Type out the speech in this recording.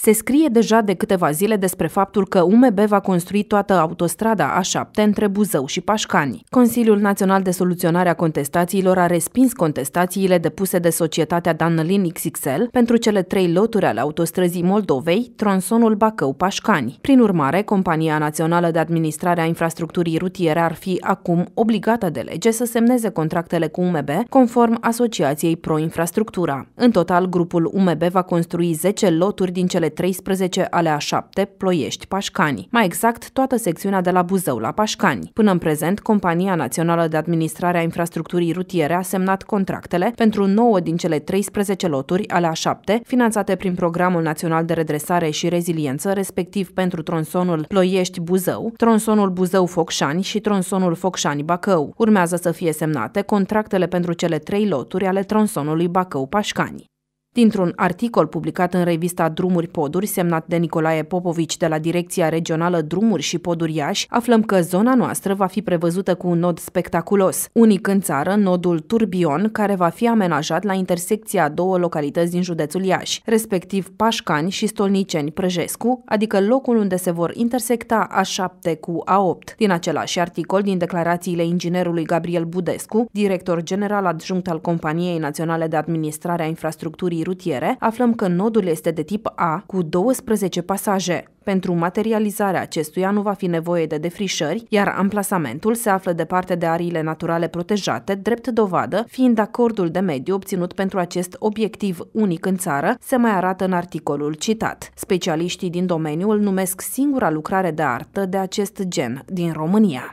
Se scrie deja de câteva zile despre faptul că UMB va construi toată autostrada A7 între Buzău și Pașcani. Consiliul Național de Soluționare a Contestațiilor a respins contestațiile depuse de societatea Danlin XXL pentru cele trei loturi ale autostrăzii Moldovei, tronsonul Bacău-Pașcani. Prin urmare, Compania Națională de Administrare a Infrastructurii Rutiere ar fi acum obligată de lege să semneze contractele cu UMB conform Asociației Pro Infrastructura. În total, grupul UMB va construi 10 loturi din cele ale 13 ale a 7 Ploiești-Pașcani, mai exact toată secțiunea de la Buzău la Pașcani. Până în prezent, Compania Națională de Administrare a Infrastructurii Rutiere a semnat contractele pentru 9 din cele 13 loturi ale a 7 finanțate prin Programul Național de Redresare și Reziliență, respectiv pentru tronsonul Ploiești-Buzău, tronsonul Buzău-Focșani și tronsonul Focșani-Bacău. Urmează să fie semnate contractele pentru cele trei loturi ale tronsonului Bacău-Pașcani. Dintr-un articol publicat în revista Drumuri Poduri, semnat de Nicolae Popovici de la Direcția Regională Drumuri și Poduri Iași, aflăm că zona noastră va fi prevăzută cu un nod spectaculos, unic în țară, nodul Turbion, care va fi amenajat la intersecția a două localități din județul Iași, respectiv Pașcani și Stolniceni Prăjescu, adică locul unde se vor intersecta A7 cu A8. Din același articol, din declarațiile inginerului Gabriel Budescu, director general adjunct al Companiei Naționale de Administrare a Infrastructurii rutiere, aflăm că nodul este de tip A, cu 12 pasaje. Pentru materializarea acestuia nu va fi nevoie de defrișări, iar amplasamentul se află departe de ariile naturale protejate, drept dovadă, fiind acordul de mediu obținut pentru acest obiectiv unic în țară, se mai arată în articolul citat. Specialiștii din domeniul numesc singura lucrare de artă de acest gen din România.